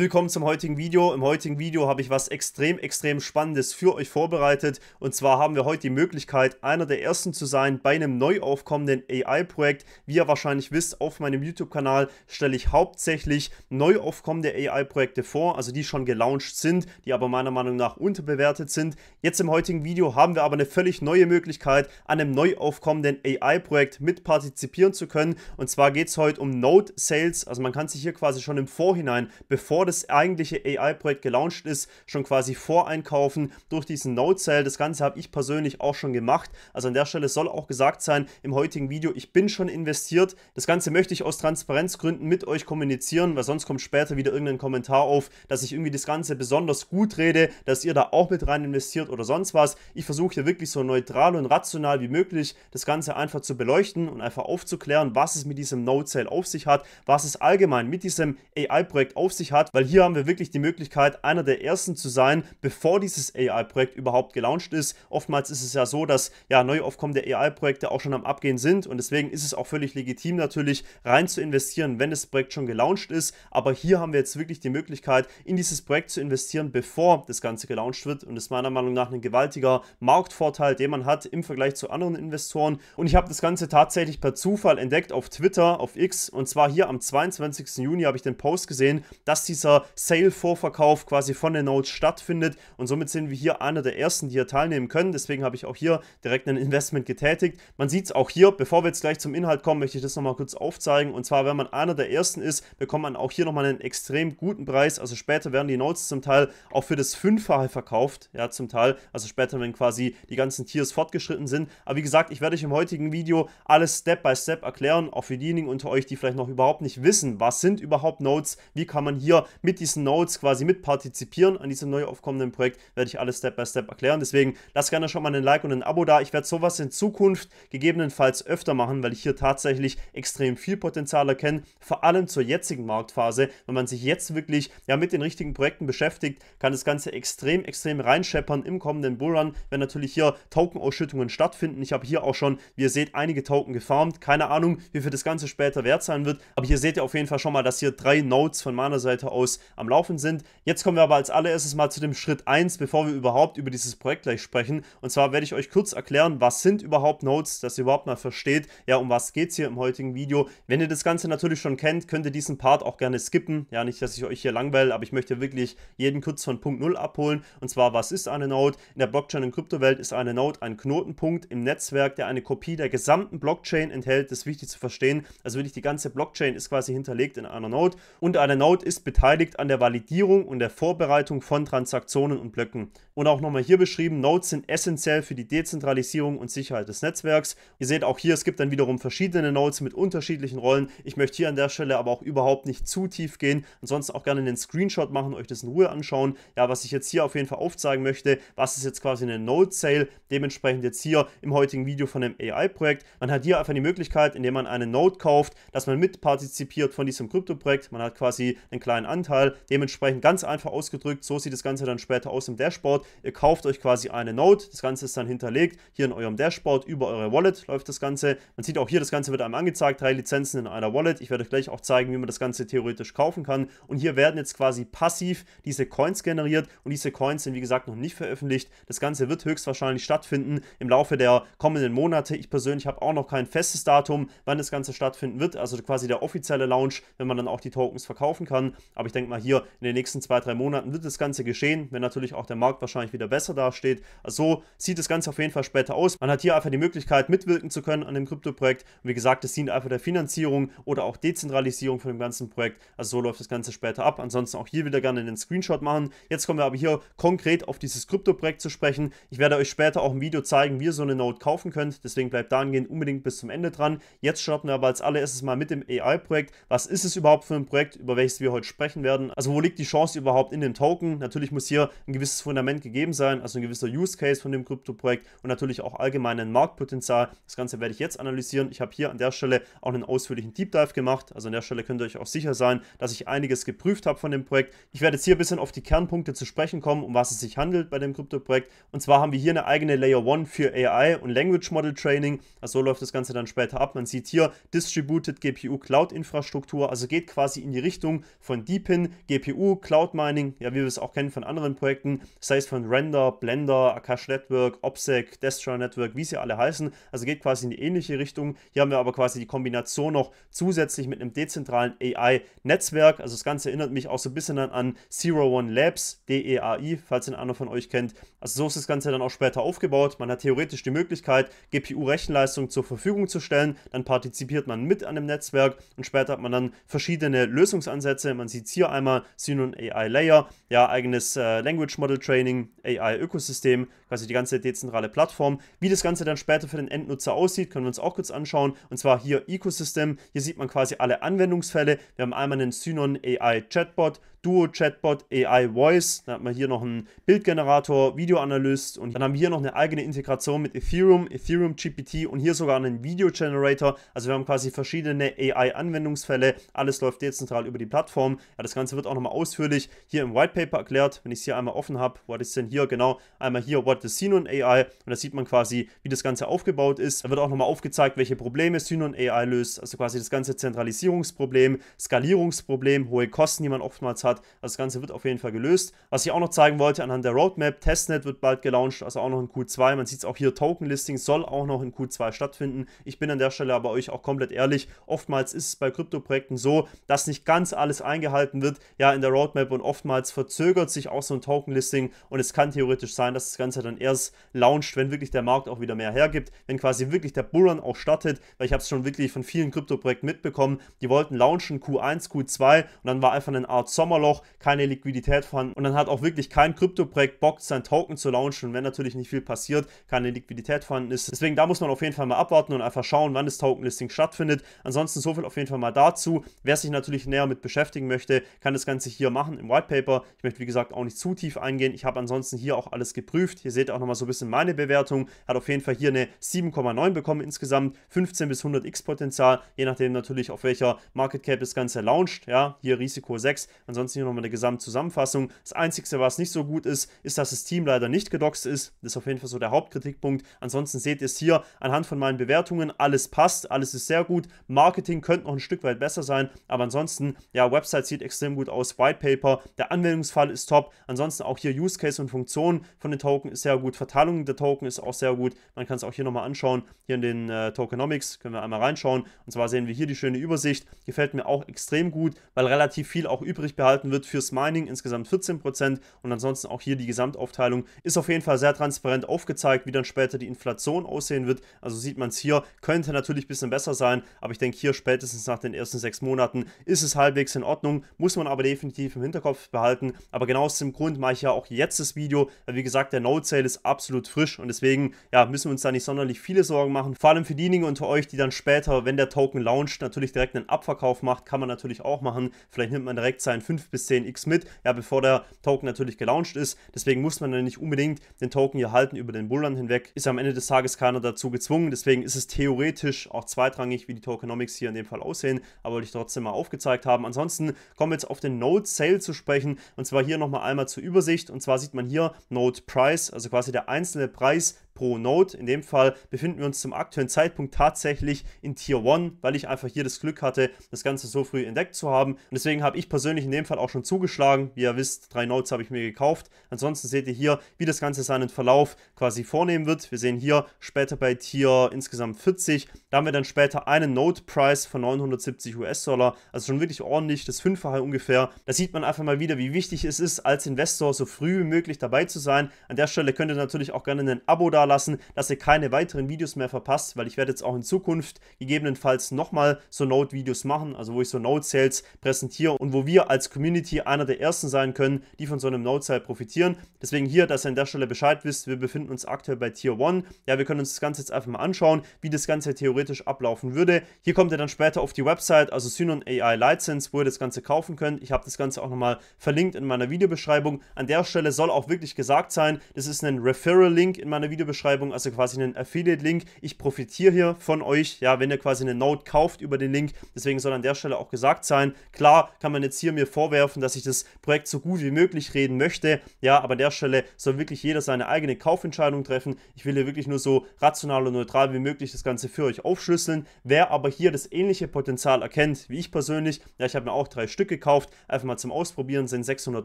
Willkommen zum heutigen Video. Im heutigen Video habe ich was extrem, extrem Spannendes für euch vorbereitet. Und zwar haben wir heute die Möglichkeit, einer der ersten zu sein bei einem neu aufkommenden AI-Projekt. Wie ihr wahrscheinlich wisst, auf meinem YouTube-Kanal stelle ich hauptsächlich neu aufkommende AI-Projekte vor, also die schon gelauncht sind, die aber meiner Meinung nach unterbewertet sind. Jetzt im heutigen Video haben wir aber eine völlig neue Möglichkeit, an einem neu aufkommenden AI-Projekt mit partizipieren zu können. Und zwar geht es heute um Node Sales. Also man kann sich hier quasi schon im Vorhinein, bevor das eigentliche AI-Projekt gelauncht ist, schon quasi voreinkaufen durch diesen Node-Sale. Das Ganze habe ich persönlich auch schon gemacht. Also an der Stelle soll auch gesagt sein, im heutigen Video, ich bin schon investiert. Das Ganze möchte ich aus Transparenzgründen mit euch kommunizieren, weil sonst kommt später wieder irgendein Kommentar auf, dass ich irgendwie das Ganze besonders gut rede, dass ihr da auch mit rein investiert oder sonst was. Ich versuche hier wirklich so neutral und rational wie möglich das Ganze einfach zu beleuchten und einfach aufzuklären, was es mit diesem Node-Sale auf sich hat, was es allgemein mit diesem AI-Projekt auf sich hat, weil weil hier haben wir wirklich die Möglichkeit, einer der ersten zu sein, bevor dieses AI-Projekt überhaupt gelauncht ist. Oftmals ist es ja so, dass ja neu aufkommende AI-Projekte auch schon am Abgehen sind und deswegen ist es auch völlig legitim natürlich rein zu investieren, wenn das Projekt schon gelauncht ist. Aber hier haben wir jetzt wirklich die Möglichkeit, in dieses Projekt zu investieren, bevor das Ganze gelauncht wird und das ist meiner Meinung nach ein gewaltiger Marktvorteil, den man hat im Vergleich zu anderen Investoren. Und ich habe das Ganze tatsächlich per Zufall entdeckt auf Twitter, auf X und zwar hier am 22. Juni habe ich den Post gesehen, dass diese dieser Sale-Vorverkauf quasi von den Notes stattfindet. Und somit sind wir hier einer der ersten, die hier teilnehmen können. Deswegen habe ich auch hier direkt ein Investment getätigt. Man sieht es auch hier, bevor wir jetzt gleich zum Inhalt kommen, möchte ich das nochmal kurz aufzeigen. Und zwar, wenn man einer der ersten ist, bekommt man auch hier nochmal einen extrem guten Preis. Also später werden die Notes zum Teil auch für das Fünffache verkauft. Ja, zum Teil. Also später, wenn quasi die ganzen Tiers fortgeschritten sind. Aber wie gesagt, ich werde euch im heutigen Video alles Step by Step erklären. Auch für diejenigen unter euch, die vielleicht noch überhaupt nicht wissen, was sind überhaupt Notes, wie kann man hier mit diesen Nodes quasi mitpartizipieren an diesem neu aufkommenden Projekt, werde ich alles Step by Step erklären. Deswegen lasst gerne schon mal einen Like und ein Abo da. Ich werde sowas in Zukunft gegebenenfalls öfter machen, weil ich hier tatsächlich extrem viel Potenzial erkenne, vor allem zur jetzigen Marktphase. Wenn man sich jetzt wirklich ja, mit den richtigen Projekten beschäftigt, kann das Ganze extrem, extrem reinscheppern im kommenden Bullrun, wenn natürlich hier Token-Ausschüttungen stattfinden. Ich habe hier auch schon, wie ihr seht, einige Token gefarmt. Keine Ahnung, wie viel das Ganze später wert sein wird, aber hier seht ihr auf jeden Fall schon mal, dass hier drei Nodes von meiner Seite aus aus am Laufen sind. Jetzt kommen wir aber als allererstes mal zu dem Schritt 1, bevor wir überhaupt über dieses Projekt gleich sprechen. Und zwar werde ich euch kurz erklären, was sind überhaupt Nodes, dass ihr überhaupt mal versteht, ja, um was geht es hier im heutigen Video. Wenn ihr das Ganze natürlich schon kennt, könnt ihr diesen Part auch gerne skippen. Ja, nicht, dass ich euch hier langweile, aber ich möchte wirklich jeden kurz von Punkt 0 abholen. Und zwar, was ist eine Node? In der Blockchain- und Kryptowelt ist eine Node ein Knotenpunkt im Netzwerk, der eine Kopie der gesamten Blockchain enthält. Das ist wichtig zu verstehen. Also wirklich die ganze Blockchain ist quasi hinterlegt in einer Node und eine Node ist beteiligt beteiligt an der Validierung und der Vorbereitung von Transaktionen und Blöcken. Und auch nochmal hier beschrieben, Nodes sind essentiell für die Dezentralisierung und Sicherheit des Netzwerks. Ihr seht auch hier, es gibt dann wiederum verschiedene Nodes mit unterschiedlichen Rollen. Ich möchte hier an der Stelle aber auch überhaupt nicht zu tief gehen. Ansonsten auch gerne einen Screenshot machen, euch das in Ruhe anschauen. Ja, was ich jetzt hier auf jeden Fall aufzeigen möchte, was ist jetzt quasi eine Node-Sale, dementsprechend jetzt hier im heutigen Video von einem AI-Projekt. Man hat hier einfach die Möglichkeit, indem man eine Node kauft, dass man mitpartizipiert von diesem Krypto-Projekt. Man hat quasi einen kleinen Anteil Anteil. Dementsprechend ganz einfach ausgedrückt, so sieht das Ganze dann später aus im Dashboard. Ihr kauft euch quasi eine Note, das Ganze ist dann hinterlegt, hier in eurem Dashboard, über eure Wallet läuft das Ganze. Man sieht auch hier, das Ganze wird einem angezeigt, drei Lizenzen in einer Wallet. Ich werde euch gleich auch zeigen, wie man das Ganze theoretisch kaufen kann. Und hier werden jetzt quasi passiv diese Coins generiert und diese Coins sind wie gesagt noch nicht veröffentlicht. Das Ganze wird höchstwahrscheinlich stattfinden im Laufe der kommenden Monate. Ich persönlich habe auch noch kein festes Datum, wann das Ganze stattfinden wird, also quasi der offizielle Launch, wenn man dann auch die Tokens verkaufen kann. Aber ich denke mal, hier in den nächsten zwei, drei Monaten wird das Ganze geschehen, wenn natürlich auch der Markt wahrscheinlich wieder besser dasteht. Also so sieht das Ganze auf jeden Fall später aus. Man hat hier einfach die Möglichkeit, mitwirken zu können an dem Krypto-Projekt. Und wie gesagt, es dient einfach der Finanzierung oder auch Dezentralisierung von dem ganzen Projekt. Also so läuft das Ganze später ab. Ansonsten auch hier wieder gerne einen Screenshot machen. Jetzt kommen wir aber hier konkret auf dieses Krypto-Projekt zu sprechen. Ich werde euch später auch ein Video zeigen, wie ihr so eine Node kaufen könnt. Deswegen bleibt dahingehend unbedingt bis zum Ende dran. Jetzt starten wir aber als allererstes mal mit dem AI-Projekt. Was ist es überhaupt für ein Projekt, über welches wir heute sprechen? ergriffen werden. Also wo liegt die Chance überhaupt in dem Token? Natürlich muss hier ein gewisses Fundament gegeben sein, also ein gewisser Use Case von dem Krypto-Projekt und natürlich auch allgemein ein Marktpotenzial. Das Ganze werde ich jetzt analysieren. Ich habe hier an der Stelle auch einen ausführlichen Deep Dive gemacht. Also an der Stelle könnt ihr euch auch sicher sein, dass ich einiges geprüft habe von dem Projekt. Ich werde jetzt hier ein bisschen auf die Kernpunkte zu sprechen kommen, um was es sich handelt bei dem Krypto-Projekt. Und zwar haben wir hier eine eigene Layer 1 für AI und Language Model Training. Also so läuft das Ganze dann später ab. Man sieht hier Distributed GPU Cloud Infrastruktur, also geht quasi in die Richtung von Deep Pin, GPU, Cloud Mining, ja, wie wir es auch kennen von anderen Projekten, sei es von Render, Blender, Akash Network, OPSEC, Destro Network, wie sie alle heißen. Also geht quasi in die ähnliche Richtung. Hier haben wir aber quasi die Kombination noch zusätzlich mit einem dezentralen AI-Netzwerk. Also das Ganze erinnert mich auch so ein bisschen dann an Zero One Labs, DEAI, falls ihn einer von euch kennt. Also so ist das Ganze dann auch später aufgebaut. Man hat theoretisch die Möglichkeit, GPU-Rechenleistung zur Verfügung zu stellen. Dann partizipiert man mit an dem Netzwerk und später hat man dann verschiedene Lösungsansätze. Man sieht gibt's hier einmal Xenon AI Layer, ja, eigenes äh, Language Model Training, AI Ökosystem, quasi die ganze dezentrale Plattform. Wie das Ganze dann später für den Endnutzer aussieht, können wir uns auch kurz anschauen. Und zwar hier Ecosystem, hier sieht man quasi alle Anwendungsfälle. Wir haben einmal einen Xenon AI Chatbot, Duo Chatbot AI Voice. Dann hat man hier noch einen Bildgenerator, Videoanalyst und dann haben wir hier noch eine eigene Integration mit Ethereum, Ethereum GPT und hier sogar einen Video Generator. Also wir haben quasi verschiedene AI-Anwendungsfälle. Alles läuft dezentral über die Plattform. Ja, das Ganze wird auch nochmal ausführlich hier im White Paper erklärt. Wenn ich es hier einmal offen habe, was ist denn hier? Genau, einmal hier What is Sinon AI und da sieht man quasi, wie das Ganze aufgebaut ist. Da wird auch nochmal aufgezeigt, welche Probleme Sinon AI löst. Also quasi das ganze Zentralisierungsproblem, Skalierungsproblem, hohe Kosten, die man oftmals hat hat. Also das Ganze wird auf jeden Fall gelöst. Was ich auch noch zeigen wollte anhand der Roadmap, Testnet wird bald gelauncht, also auch noch in Q2. Man sieht es auch hier, Token-Listing soll auch noch in Q2 stattfinden. Ich bin an der Stelle aber euch auch komplett ehrlich. Oftmals ist es bei Krypto-Projekten so, dass nicht ganz alles eingehalten wird, ja, in der Roadmap und oftmals verzögert sich auch so ein Token-Listing und es kann theoretisch sein, dass das Ganze dann erst launcht, wenn wirklich der Markt auch wieder mehr hergibt, wenn quasi wirklich der Bullrun auch startet, weil ich habe es schon wirklich von vielen Krypto-Projekten mitbekommen, die wollten launchen Q1, Q2 und dann war einfach eine Art Sommer Sommerloch keine Liquidität fanden und dann hat auch wirklich kein Krypto-Projekt Bock, sein Token zu launchen, wenn natürlich nicht viel passiert, keine Liquidität vorhanden ist. Deswegen da muss man auf jeden Fall mal abwarten und einfach schauen, wann das Token-Listing stattfindet. Ansonsten so viel auf jeden Fall mal dazu. Wer sich natürlich näher mit beschäftigen möchte, kann das Ganze hier machen im White Paper. Ich möchte wie gesagt auch nicht zu tief eingehen. Ich habe ansonsten hier auch alles geprüft. Hier seht ihr auch nochmal so ein bisschen meine Bewertung. Hat auf jeden Fall hier eine 7,9 bekommen insgesamt. 15 bis 100x Potenzial, je nachdem natürlich auf welcher Market Cap das Ganze launcht. Ja, hier Risiko 6. Ansonsten ansonsten hier nochmal eine Gesamtzusammenfassung. Das Einzige, was nicht so gut ist, ist, dass das Team leider nicht gedoxt ist. Das ist auf jeden Fall so der Hauptkritikpunkt. Ansonsten seht ihr es hier anhand von meinen Bewertungen. Alles passt, alles ist sehr gut. Marketing könnte noch ein Stück weit besser sein, aber ansonsten, ja, Website sieht extrem gut aus. White Paper, der Anwendungsfall ist top. Ansonsten auch hier Use Case und Funktionen von den Token ist sehr gut. Verteilung der Token ist auch sehr gut. Man kann es auch hier nochmal anschauen. Hier in den äh, Tokenomics können wir einmal reinschauen. Und zwar sehen wir hier die schöne Übersicht. Gefällt mir auch extrem gut, weil relativ viel auch übrig behalten gehalten wird fürs Mining, insgesamt 14%. Und ansonsten auch hier die Gesamtaufteilung ist auf jeden Fall sehr transparent aufgezeigt, wie dann später die Inflation aussehen wird. Also sieht man es hier, könnte natürlich ein bisschen besser sein, aber ich denke hier spätestens nach den ersten sechs Monaten ist es halbwegs in Ordnung, muss man aber definitiv im Hinterkopf behalten. Aber genau aus dem Grund mache ich ja auch jetzt das Video, weil wie gesagt, der Node-Sale ist absolut frisch und deswegen ja, müssen wir uns da nicht sonderlich viele Sorgen machen. Vor allem für diejenigen unter euch, die dann später, wenn der Token launcht, natürlich direkt einen Abverkauf macht, kann man natürlich auch machen. Vielleicht nimmt man direkt seinen 5 bis 10x mit, ja, bevor der Token natürlich gelauncht ist. Deswegen muss man dann nicht unbedingt den Token hier halten über den Bullrun hinweg. Ist am Ende des Tages keiner dazu gezwungen, deswegen ist es theoretisch auch zweitrangig, wie die Tokenomics hier in dem Fall aussehen, aber wollte ich trotzdem mal aufgezeigt haben. Ansonsten kommen wir jetzt auf den Node Sale zu sprechen und zwar hier nochmal einmal zur Übersicht und zwar sieht man hier Node Price, also quasi der einzelne Preis, pro Node. In dem Fall befinden wir uns zum aktuellen Zeitpunkt tatsächlich in Tier 1, weil ich einfach hier das Glück hatte, das Ganze so früh entdeckt zu haben. Und deswegen habe ich persönlich in dem Fall auch schon zugeschlagen. Wie ihr wisst, drei Nodes habe ich mir gekauft. Ansonsten seht ihr hier, wie das Ganze seinen Verlauf quasi vornehmen wird. Wir sehen hier später bei Tier insgesamt 40. Da haben wir dann später einen Node-Price von 970 US-Dollar. Also schon wirklich ordentlich, das Fünffache ungefähr. Da sieht man einfach mal wieder, wie wichtig es ist, als Investor so früh wie möglich dabei zu sein. An der Stelle könnt ihr natürlich auch gerne ein Abo da lassen, dass ihr keine weiteren Videos mehr verpasst, weil ich werde jetzt auch in Zukunft gegebenenfalls nochmal so Node-Videos machen, also wo ich so Node-Sales präsentiere und wo wir als Community einer der ersten sein können, die von so einem Node-Sale profitieren. Deswegen hier, dass ihr an der Stelle Bescheid wisst, wir befinden uns aktuell bei Tier 1. Ja, wir können uns das Ganze jetzt einfach mal anschauen, wie das Ganze theoretisch ablaufen würde. Hier kommt ihr dann später auf die Website, also Synon AI License, wo ihr das Ganze kaufen könnt. Ich habe das Ganze auch nochmal verlinkt in meiner Videobeschreibung. An der Stelle soll auch wirklich gesagt sein, das ist ein Referral-Link in meiner Videobeschreibung Videobeschreibung, also quasi einen Affiliate-Link. Ich profitiere hier von euch, ja, wenn ihr quasi eine Note kauft über den Link. Deswegen soll an der Stelle auch gesagt sein, klar kann man jetzt hier mir vorwerfen, dass ich das Projekt so gut wie möglich reden möchte. Ja, aber an der Stelle soll wirklich jeder seine eigene Kaufentscheidung treffen. Ich will hier wirklich nur so rational und neutral wie möglich das Ganze für euch aufschlüsseln. Wer aber hier das ähnliche Potenzial erkennt, wie ich persönlich, ja, ich habe mir auch drei Stück gekauft, einfach mal zum Ausprobieren, sind 600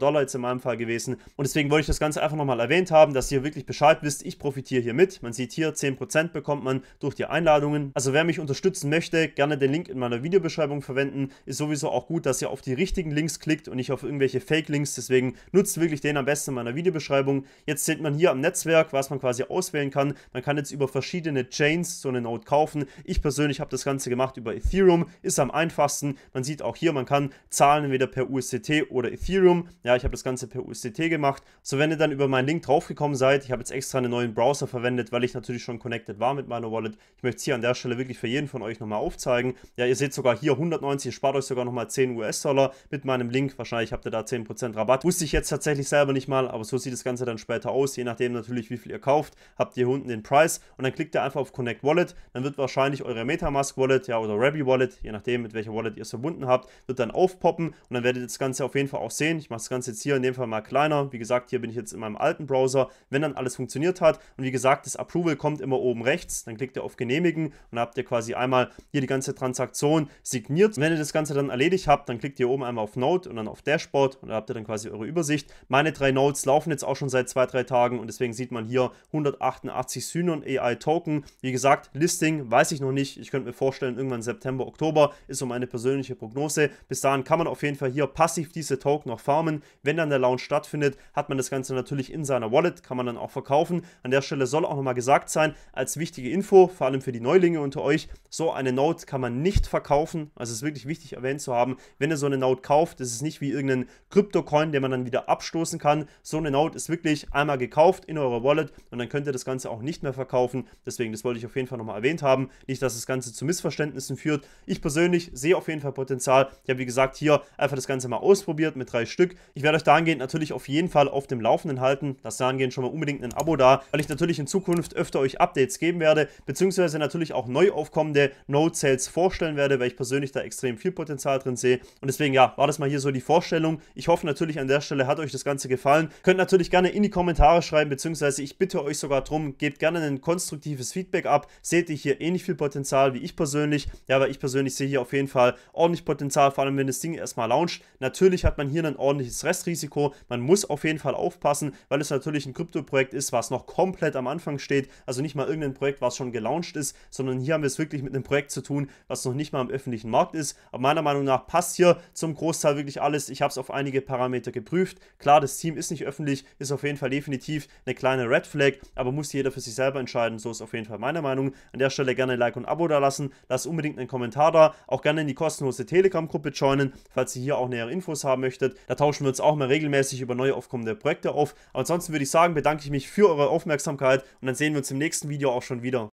Dollar jetzt in meinem Fall gewesen. Und deswegen wollte ich das Ganze einfach nochmal erwähnt haben, dass ihr wirklich Bescheid wisst, ich profitiere hier mit. Man sieht hier, 10% bekommt man durch die Einladungen. Also wer mich unterstützen möchte, gerne den Link in meiner Videobeschreibung verwenden. Ist sowieso auch gut, dass ihr auf die richtigen Links klickt und nicht auf irgendwelche Fake-Links. Deswegen nutzt wirklich den am besten in meiner Videobeschreibung. Jetzt sieht man hier am Netzwerk, was man quasi auswählen kann. Man kann jetzt über verschiedene Chains so eine Node kaufen. Ich persönlich habe das Ganze gemacht über Ethereum. Ist am einfachsten. Man sieht auch hier, man kann zahlen entweder per USDT oder Ethereum. Ja, ich habe das Ganze per USDT gemacht. So, wenn ihr dann über meinen Link draufgekommen seid, ich habe jetzt extra einen neuen Browser verwendet, weil ich natürlich schon connected war mit meiner Wallet. Ich möchte es hier an der Stelle wirklich für jeden von euch nochmal aufzeigen. Ja, ihr seht sogar hier 190, ihr spart euch sogar nochmal 10 US-Dollar mit meinem Link. Wahrscheinlich habt ihr da 10% Rabatt. Wusste ich jetzt tatsächlich selber nicht mal, aber so sieht das Ganze dann später aus. Je nachdem natürlich, wie viel ihr kauft, habt ihr hier unten den Preis und dann klickt ihr einfach auf Connect Wallet. Dann wird wahrscheinlich eure Metamask Wallet, ja, oder Rabi Wallet, je nachdem, mit welcher Wallet ihr es verbunden habt, wird dann aufpoppen und dann werdet ihr das Ganze auf jeden Fall auch sehen. Ich mache das Ganze jetzt hier in dem Fall mal kleiner. Wie gesagt, hier bin ich jetzt in meinem alten Browser. Wenn dann alles funktioniert hat und wie gesagt, gesagt, das Approval kommt immer oben rechts. Dann klickt ihr auf Genehmigen und habt ihr quasi einmal hier die ganze Transaktion signiert. Und wenn ihr das Ganze dann erledigt habt, dann klickt ihr oben einmal auf Node und dann auf Dashboard und da habt ihr dann quasi eure Übersicht. Meine drei Nodes laufen jetzt auch schon seit zwei, drei Tagen und deswegen sieht man hier 188 Synon AI Token. Wie gesagt, Listing weiß ich noch nicht. Ich könnte mir vorstellen, irgendwann September, Oktober ist so meine persönliche Prognose. Bis dahin kann man auf jeden Fall hier passiv diese Token noch farmen. Wenn dann der Launch stattfindet, hat man das Ganze natürlich in seiner Wallet, kann man dann auch verkaufen. An der Stelle Stelle soll auch nochmal gesagt sein, als wichtige Info, vor allem für die Neulinge unter euch, so eine Note kann man nicht verkaufen. Also es ist wirklich wichtig erwähnt zu haben, wenn ihr so eine Note kauft, das ist nicht wie irgendein Krypto-Coin, den man dann wieder abstoßen kann. So eine Note ist wirklich einmal gekauft in eurer Wallet und dann könnt ihr das Ganze auch nicht mehr verkaufen. Deswegen, das wollte ich auf jeden Fall nochmal erwähnt haben. Nicht, dass das Ganze zu Missverständnissen führt. Ich persönlich sehe auf jeden Fall Potenzial. Ich habe, wie gesagt, hier einfach das Ganze mal ausprobiert mit drei Stück. Ich werde euch dahingehend natürlich auf jeden Fall auf dem Laufenden halten. Lasst dahingehend schon mal unbedingt ein Abo da, weil ich natürlich natürlich in Zukunft öfter euch Updates geben werde, beziehungsweise natürlich auch neu aufkommende Node Sales vorstellen werde, weil ich persönlich da extrem viel Potenzial drin sehe. Und deswegen, ja, war das mal hier so die Vorstellung. Ich hoffe natürlich an der Stelle hat euch das Ganze gefallen. Könnt natürlich gerne in die Kommentare schreiben, beziehungsweise ich bitte euch sogar darum, gebt gerne ein konstruktives Feedback ab. Seht ihr hier ähnlich viel Potenzial wie ich persönlich? Ja, weil ich persönlich sehe hier auf jeden Fall ordentlich Potenzial, vor allem wenn das Ding erstmal launcht. Natürlich hat man hier ein ordentliches Restrisiko. Man muss auf jeden Fall aufpassen, weil es natürlich ein Krypto-Projekt ist, was noch komplett am am Anfang steht. Also nicht mal irgendein Projekt, was schon gelauncht ist, sondern hier haben wir es wirklich mit einem Projekt zu tun, was noch nicht mal im öffentlichen Markt ist. Aber meiner Meinung nach passt hier zum Großteil wirklich alles. Ich habe es auf einige Parameter geprüft. Klar, das Team ist nicht öffentlich, ist auf jeden Fall definitiv eine kleine Red Flag, aber muss jeder für sich selber entscheiden. So ist auf jeden Fall meine Meinung. An der Stelle gerne Like und Abo da lassen. Lasst unbedingt einen Kommentar da. Auch gerne in die kostenlose Telegram-Gruppe joinen, falls ihr hier auch nähere Infos haben möchtet. Da tauschen wir uns auch mal regelmäßig über neue aufkommende Projekte auf. Aber ansonsten würde ich sagen, bedanke ich mich für eure Aufmerksamkeit. Bescheid und dann sehen wir uns im nächsten Video auch schon wieder.